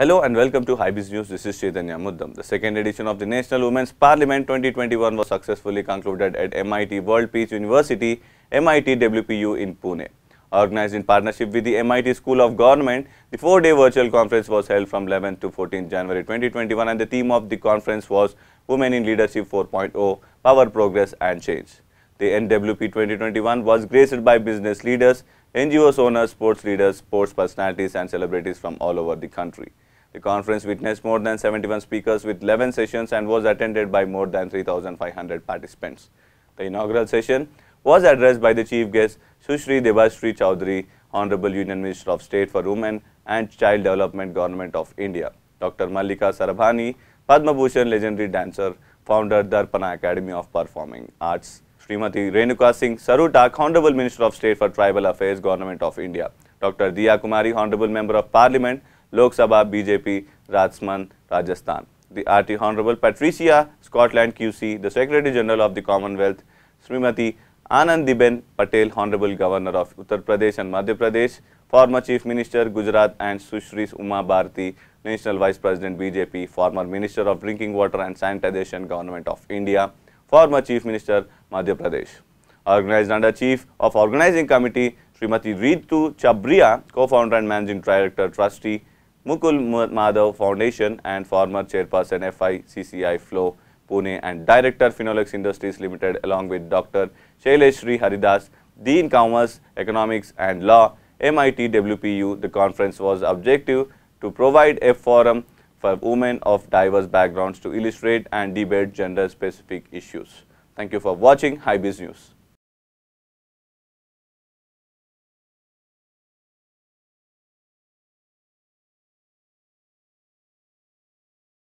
Hello and welcome to Hybis News. This is Chaitanya Muddam. The second edition of the National Women's Parliament 2021 was successfully concluded at MIT World Peace University, MIT WPU in Pune. Organized in partnership with the MIT School of Government, the four-day virtual conference was held from 11th to 14th January 2021 and the theme of the conference was Women in Leadership 4.0, Power, Progress and Change. The NWP 2021 was graced by business leaders, NGOs owners, sports leaders, sports personalities and celebrities from all over the country. The conference witnessed more than 71 speakers with 11 sessions and was attended by more than 3,500 participants. The inaugural session was addressed by the chief guest Sushri Devashri Chowdhury, Honorable Union Minister of State for Women and Child Development Government of India. Dr. Mallika Sarabhani, Padma Bhushan legendary dancer, founder Darpana Academy of Performing Arts. Srimati Renuka Singh Saruta, Honorable Minister of State for Tribal Affairs, Government of India. Dr. Diya Kumari, Honorable Member of Parliament, Lok Sabha BJP Rajasthan Rajasthan. The RT Honorable Patricia Scotland QC, the Secretary General of the Commonwealth, Srimati Anandiben Patel, Honorable Governor of Uttar Pradesh and Madhya Pradesh, former Chief Minister Gujarat and Sushri Uma Bharti, National Vice President BJP, former Minister of Drinking Water and Sanitation Government of India, former Chief Minister Madhya Pradesh. Organized under Chief of Organizing Committee, Srimati Ritu Chabria, Co-founder and Managing Director, Trustee, Mukul Madhav Foundation and former chairperson FICCI Flow Pune and director Finolex Industries Limited along with Dr. Shailesh Haridas, Dean Commerce, Economics and Law, MIT WPU. The conference was objective to provide a forum for women of diverse backgrounds to illustrate and debate gender-specific issues. Thank you for watching HiBiz News.